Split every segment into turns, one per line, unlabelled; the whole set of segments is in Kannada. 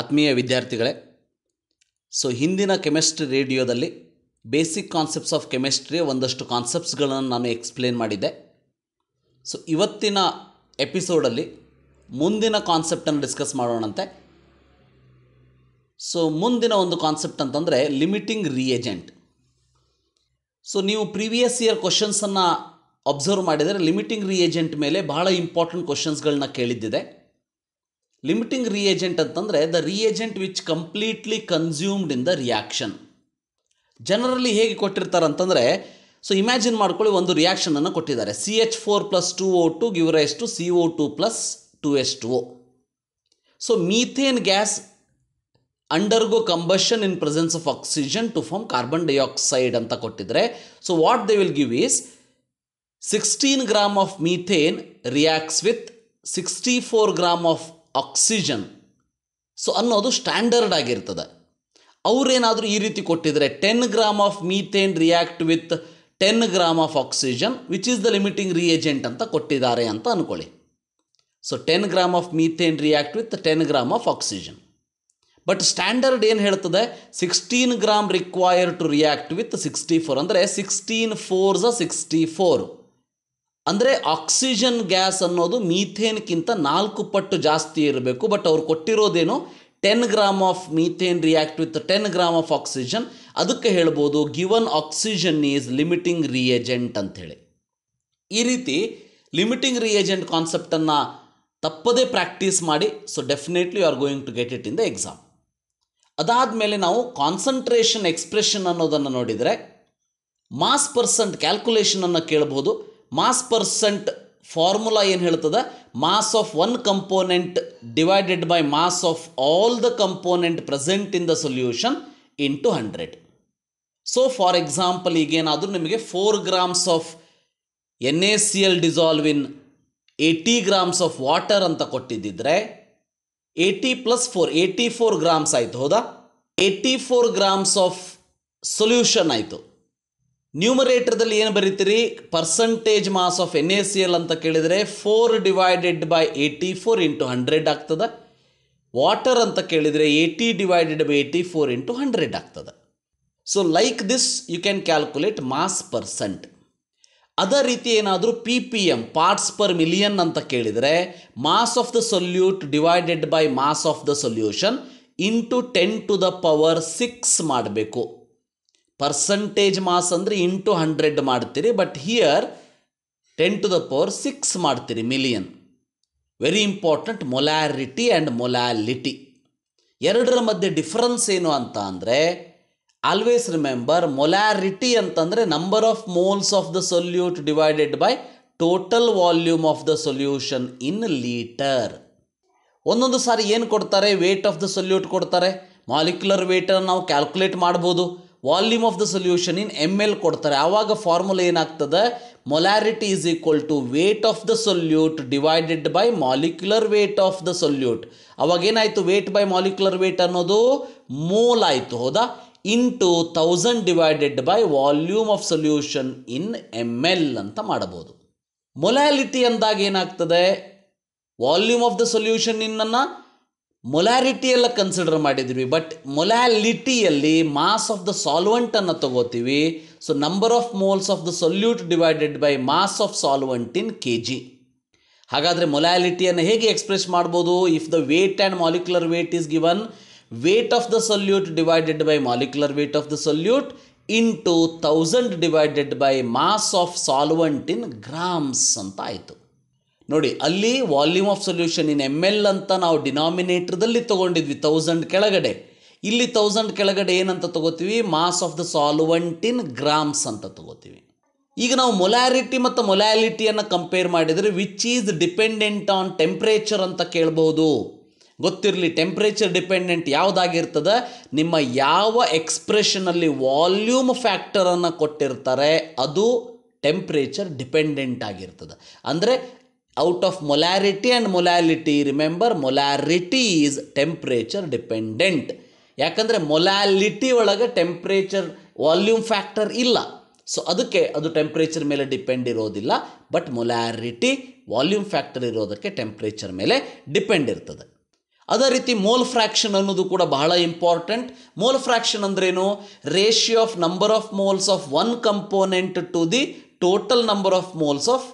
ಆತ್ಮೀಯ ವಿದ್ಯಾರ್ಥಿಗಳೇ ಸೊ ಹಿಂದಿನ ಕೆಮಿಸ್ಟ್ರಿ ರೇಡಿಯೋದಲ್ಲಿ ಬೇಸಿಕ್ ಕಾನ್ಸೆಪ್ಟ್ಸ್ ಆಫ್ ಕೆಮಿಸ್ಟ್ರಿಯ ಒಂದಷ್ಟು ಕಾನ್ಸೆಪ್ಟ್ಸ್ಗಳನ್ನು ನಾನು ಎಕ್ಸ್ಪ್ಲೇನ್ ಮಾಡಿದ್ದೆ ಸೊ ಇವತ್ತಿನ ಎಪಿಸೋಡಲ್ಲಿ ಮುಂದಿನ ಕಾನ್ಸೆಪ್ಟನ್ನು ಡಿಸ್ಕಸ್ ಮಾಡೋಣಂತೆ ಸೊ ಮುಂದಿನ ಒಂದು ಕಾನ್ಸೆಪ್ಟ್ ಅಂತಂದರೆ ಲಿಮಿಟಿಂಗ್ ರಿಯೇಜೆಂಟ್ ಸೊ ನೀವು ಪ್ರೀವಿಯಸ್ ಇಯರ್ ಕ್ವಶನ್ಸನ್ನು ಅಬ್ಸರ್ವ್ ಮಾಡಿದರೆ ಲಿಮಿಟಿಂಗ್ ರಿಯೇಜೆಂಟ್ ಮೇಲೆ ಬಹಳ ಇಂಪಾರ್ಟೆಂಟ್ ಕ್ವಶನ್ಸ್ಗಳನ್ನ ಕೇಳಿದ್ದಿದೆ ಲಿಮಿಟಿಂಗ್ ರಿಯೇಜೆಂಟ್ ಅಂತಂದರೆ the reagent which completely consumed in the reaction ಜನರಲ್ಲಿ ಹೇಗೆ ಕೊಟ್ಟಿರ್ತಾರೆ ಅಂತಂದರೆ ಸೊ ಇಮ್ಯಾಜಿನ್ ಮಾಡ್ಕೊಳ್ಳಿ ಒಂದು ರಿಯಾಕ್ಷನನ್ನು ಕೊಟ್ಟಿದ್ದಾರೆ C H four plus two O two give rise to C O two plus two S two O so methane gas undergo combustion in presence of oxygen to form carbon dioxide ಅಂತ ಕೊಟ್ಟಿದ್ರೆ so what they will give is sixteen gram of methane reacts with sixty four gram of oxygen so ಅನ್ನೋದು ಸ್ಟ್ಯಾಂಡರ್ಡ್ ಆಗಿರ್ತದೆ ಅವರೇನಾದರೂ ಈ ರೀತಿ ಕೊಟ್ಟಿದ್ರೆ ten gram of methane react with ten gram of oxygen which is the limiting reagent ಅಂತ ಕೊಟ್ಟಿದ್ದಾರೆ ಅಂತ ಅಂದ್ಕೊಳ್ಳಿ so ten gram of methane react with ten gram of oxygen but standard ಏನು ಹೇಳ್ತದೆ sixteen gram require to react with sixty four ಅಂದರೆ ಸಿಕ್ಸ್ಟೀನ್ ಫೋರ್ಸ ಸಿಕ್ಸ್ಟಿ ಫೋರ್ ಅಂದರೆ ಆಕ್ಸಿಜನ್ ಗ್ಯಾಸ್ ಅನ್ನೋದು ಮೀಥೇನ್ಗಿಂತ ನಾಲ್ಕು ಪಟ್ಟು ಜಾಸ್ತಿ ಇರಬೇಕು ಬಟ್ ಅವ್ರು ಕೊಟ್ಟಿರೋದೇನು ten gram of methane react with ten gram of oxygen ಅದಕ್ಕೆ ಹೇಳ್ಬೋದು given oxygen is limiting reagent ಅಂಥೇಳಿ ಈ ರೀತಿ ಲಿಮಿಟಿಂಗ್ ರಿಯೇಜೆಂಟ್ ಕಾನ್ಸೆಪ್ಟನ್ನು ತಪ್ಪದೇ ಪ್ರಾಕ್ಟೀಸ್ ಮಾಡಿ so definitely you are going to get it in the exam ಅದಾದ ಮೇಲೆ ನಾವು ಕಾನ್ಸಂಟ್ರೇಷನ್ ಎಕ್ಸ್ಪ್ರೆಷನ್ ಅನ್ನೋದನ್ನು ನೋಡಿದರೆ ಮಾಸ್ ಪರ್ಸೆಂಟ್ ಕ್ಯಾಲ್ಕುಲೇಷನನ್ನು ಕೇಳ್ಬೋದು ಮಾಸ್ ಪರ್ಸೆಂಟ್ ಫಾರ್ಮುಲಾ ಏನು ಹೇಳ್ತದೆ mass of one component divided by mass of all the component present in the solution into hundred so for example ಈಗೇನಾದರೂ ನಿಮಗೆ four grams of N A C L dissolve in eighty grams of water ಅಂತ ಕೊಟ್ಟಿದ್ದಿದ್ರೆ eighty plus four eighty four grams ಆಯಿತು ಹೌದಾ eighty four grams of solution ಆಯಿತು ನ್ಯೂಮರೇಟರ್ದಲ್ಲಿ ಏನು ಬರೀತೀರಿ percentage mass of N A C L ಅಂತ ಕೇಳಿದರೆ four divided by eighty four into hundred ಆಗ್ತದೆ ವಾಟರ್ ಅಂತ ಕೇಳಿದರೆ eighty divided by eighty four into hundred ಆಗ್ತದೆ so like this you can calculate mass percent ಅದೇ ರೀತಿ ಏನಾದರೂ P P M parts per million ಅಂತ ಕೇಳಿದರೆ mass of the solute divided by mass of the solution into ten to the power six ಮಾಡಬೇಕು ಪರ್ಸಂಟೇಜ್ ಮಾಸ್ ಅಂದರೆ ಇಂಟು ಹಂಡ್ರೆಡ್ ಮಾಡ್ತೀರಿ but here ten to the power six ಮಾಡ್ತೀರಿ million very important molarity and molality ಎರಡರ ಮಧ್ಯೆ ಡಿಫ್ರೆನ್ಸ್ ಏನು ಅಂತ ಅಂದರೆ ಆಲ್ವೇಸ್ ರಿಮೆಂಬರ್ ಮೊಲ್ಯಾರಿಟಿ ಅಂತಂದರೆ number of moles of the solute divided by total volume of the solution in litre ಒಂದೊಂದು ಸಾರಿ ಏನು ಕೊಡ್ತಾರೆ ವೇಟ್ ಆಫ್ ದ ಸೊಲ್ಯೂಟ್ ಕೊಡ್ತಾರೆ ಮಾಲಿಕ್ಯುಲರ್ ವೇಟನ್ನು ನಾವು ಕ್ಯಾಲ್ಕುಲೇಟ್ ಮಾಡ್ಬೋದು volume of the solution in M L ಕೊಡ್ತಾರೆ ಆವಾಗ ಫಾರ್ಮುಲಾ ಏನಾಗ್ತದೆ molarity is equal to weight of the solute divided by molecular weight of the solute ಅವಾಗ ಏನಾಯಿತು ವೇಟ್ ಬೈ ಮಾಲಿಕ್ಯುಲರ್ ವೇಟ್ ಅನ್ನೋದು ಮೋಲ್ ಆಯಿತು ಹೌದಾ into thousand divided by volume of solution in M L ಅಂತ ಮಾಡಬಹುದು ಮೊಲಾಲಿಟಿ ಅಂದಾಗ ಏನಾಗ್ತದೆ ವಾಲ್ಯೂಮ್ ಆಫ್ ದ ಸೊಲ್ಯೂಷನ್ ಇನ್ನನ್ನು ಮೊಲಾರಿಟಿಯೆಲ್ಲ ಕನ್ಸಿಡರ್ ಮಾಡಿದ್ವಿ ಬಟ್ ಮೊಲಾಲಿಟಿಯಲ್ಲಿ ಮಾಸ್ ಆಫ್ ದ ಸಾಲ್ವೆಂಟನ್ನು ತಗೋತೀವಿ so number of moles of the solute divided by mass of solvent in K G ಹಾಗಾದರೆ ಮೊಲ್ಯಾಲಿಟಿಯನ್ನು ಹೇಗೆ ಎಕ್ಸ್ಪ್ರೆಸ್ ಮಾಡ್ಬೋದು if the weight and molecular weight is given weight of the solute divided by molecular weight of the solute into thousand divided by mass of solvent in grams ಅಂತ ಆಯಿತು ನೋಡಿ ಅಲ್ಲಿ volume of solution in M L ಅಂತ ನಾವು ಡಿನಾಮಿನೇಟ್ರದಲ್ಲಿ ತೊಗೊಂಡಿದ್ವಿ ತೌಸಂಡ್ ಕೆಳಗಡೆ ಇಲ್ಲಿ ತೌಸಂಡ್ ಕೆಳಗಡೆ ಏನಂತ ತೊಗೋತೀವಿ mass of the solvent in grams ಅಂತ ತೊಗೋತೀವಿ ಈಗ ನಾವು ಮೊಲ್ಯಾರಿಟಿ ಮತ್ತು ಮೊಲ್ಯಾಲಿಟಿಯನ್ನು ಕಂಪೇರ್ ಮಾಡಿದರೆ which is dependent on temperature ಅಂತ ಕೇಳ್ಬೋದು ಗೊತ್ತಿರಲಿ ಟೆಂಪ್ರೇಚರ್ ಡಿಪೆಂಡೆಂಟ್ ಯಾವುದಾಗಿರ್ತದೆ ನಿಮ್ಮ ಯಾವ ಎಕ್ಸ್ಪ್ರೆಷನಲ್ಲಿ ವಾಲ್ಯೂಮ್ ಫ್ಯಾಕ್ಟರನ್ನು ಕೊಟ್ಟಿರ್ತಾರೆ ಅದು ಟೆಂಪ್ರೇಚರ್ ಡಿಪೆಂಡೆಂಟ್ ಆಗಿರ್ತದೆ ಅಂದರೆ out of molarity and molality remember molarity is temperature dependent ಯಾಕಂದರೆ ಮೊಲ್ಯಾಲಿಟಿ ಒಳಗೆ ಟೆಂಪ್ರೇಚರ್ ವಾಲ್ಯೂಮ್ ಫ್ಯಾಕ್ಟರ್ ಇಲ್ಲ ಸೊ ಅದಕ್ಕೆ ಅದು ಟೆಂಪ್ರೇಚರ್ ಮೇಲೆ ಡಿಪೆಂಡ್ ಇರೋದಿಲ್ಲ ಬಟ್ ಮೊಲಾರಿಟಿ ವಾಲ್ಯೂಮ್ ಫ್ಯಾಕ್ಟರ್ ಇರೋದಕ್ಕೆ ಟೆಂಪ್ರೇಚರ್ ಮೇಲೆ ಡಿಪೆಂಡ್ ಇರ್ತದೆ ಅದೇ ರೀತಿ ಮೋಲ್ ಫ್ರ್ಯಾಕ್ಷನ್ ಅನ್ನೋದು ಕೂಡ ಬಹಳ ಇಂಪಾರ್ಟೆಂಟ್ ಮೋಲ್ ಫ್ರ್ಯಾಕ್ಷನ್ ಅಂದ್ರೇನು ratio of number of moles of one component to the total number of moles of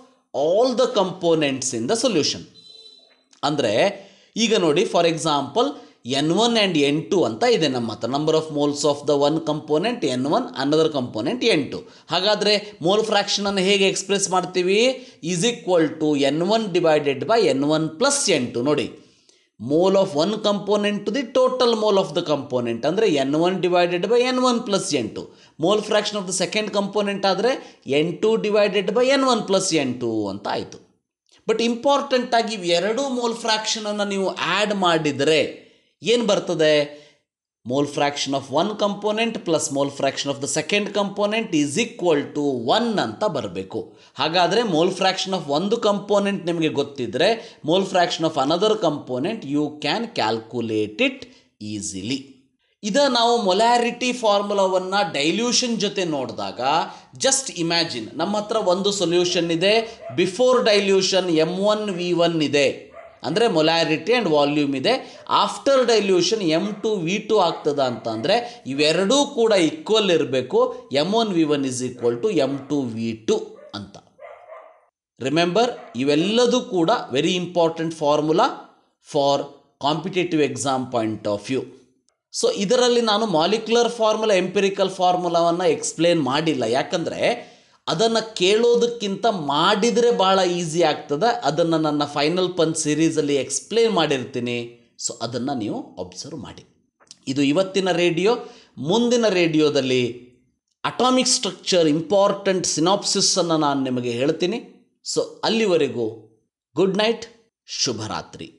all the components in the solution ಅಂದರೆ ಈಗ ನೋಡಿ for example N one and N two ಅಂತ ಇದೆ ನಮ್ಮ ಹತ್ರ number of moles of the one component N one another component N two ಹಾಗಾದರೆ ಮೋಲ್ ಫ್ರ್ಯಾಕ್ಷನನ್ನು ಹೇಗೆ ಎಕ್ಸ್ಪ್ರೆಸ್ ಮಾಡ್ತೀವಿ is equal to N one divided by N one plus N two ನೋಡಿ mole of one component to the total mole of the component ಅಂದರೆ N one divided by N one plus N two mole fraction of the second component ಆದರೆ N two divided by N one plus N two ಅಂತ ಆಯಿತು ಬಟ್ ಇಂಪಾರ್ಟೆಂಟಾಗಿ ಎರಡೂ ಮೋಲ್ ಫ್ರ್ಯಾಕ್ಷನನ್ನು ನೀವು ಆ್ಯಡ್ ಮಾಡಿದರೆ ಏನು ಬರ್ತದೆ mole fraction of one component plus mole fraction of the second component is equal to one ಅಂತ ಬರಬೇಕು ಹಾಗಾದರೆ ಮೋಲ್ ಫ್ರಾಕ್ಷನ್ ಆಫ್ ಒಂದು ಕಂಪೋನೆಂಟ್ ನಿಮಗೆ ಗೊತ್ತಿದ್ದರೆ mole fraction of another component you can calculate it easily ಇದ ನಾವು ಮೊಲ್ಯಾರಿಟಿ ಫಾರ್ಮುಲಾವನ್ನು ಡೈಲ್ಯೂಷನ್ ಜೊತೆ ನೋಡಿದಾಗ ಜಸ್ಟ್ ಇಮ್ಯಾಜಿನ್ ನಮ್ಮ ಹತ್ರ ಒಂದು ಸೊಲ್ಯೂಷನ್ ಇದೆ before dilution M one V one ಇದೆ ಅಂದರೆ ಮೊಲಾರಿಟಿ ಆ್ಯಂಡ್ ವಾಲ್ಯೂಮ್ ಇದೆ after dilution M two V two ಆಗ್ತದ ಅಂದರೆ ಇವೆರಡೂ ಕೂಡ ಈಕ್ವಲ್ ಇರಬೇಕು M one V one is equal to M two V two ಅಂತ ರಿಮೆಂಬರ್ ಇವೆಲ್ಲದೂ ಕೂಡ very important formula for competitive exam point of view so ಇದರಲ್ಲಿ ನಾನು ಮಾಲಿಕ್ಯುಲರ್ ಫಾರ್ಮುಲಾ ಎಂಪಿರಿಕಲ್ ಫಾರ್ಮುಲಾವನ್ನು ಎಕ್ಸ್ಪ್ಲೇನ್ ಮಾಡಿಲ್ಲ ಯಾಕಂದರೆ ಅದನ್ನು ಕೇಳೋದಕ್ಕಿಂತ ಮಾಡಿದರೆ ಭಾಳ ಈಸಿ ಆಗ್ತದೆ ಅದನ್ನು ನನ್ನ ಫೈನಲ್ ಪಂಚ್ ಸಿರೀಸಲ್ಲಿ ಎಕ್ಸ್ಪ್ಲೇನ್ ಮಾಡಿರ್ತೀನಿ ಸೊ ಅದನ್ನು ನೀವು ಅಬ್ಸರ್ವ್ ಮಾಡಿ ಇದು ಇವತ್ತಿನ ರೇಡಿಯೋ ಮುಂದಿನ ರೇಡಿಯೋದಲ್ಲಿ ಅಟಾಮಿಕ್ ಸ್ಟ್ರಕ್ಚರ್ ಇಂಪಾರ್ಟೆಂಟ್ ಸಿನಾಪ್ಸಿಸನ್ನು ನಾನು ನಿಮಗೆ ಹೇಳ್ತೀನಿ ಸೊ ಅಲ್ಲಿವರೆಗೂ ಗುಡ್ ನೈಟ್ ಶುಭರಾತ್ರಿ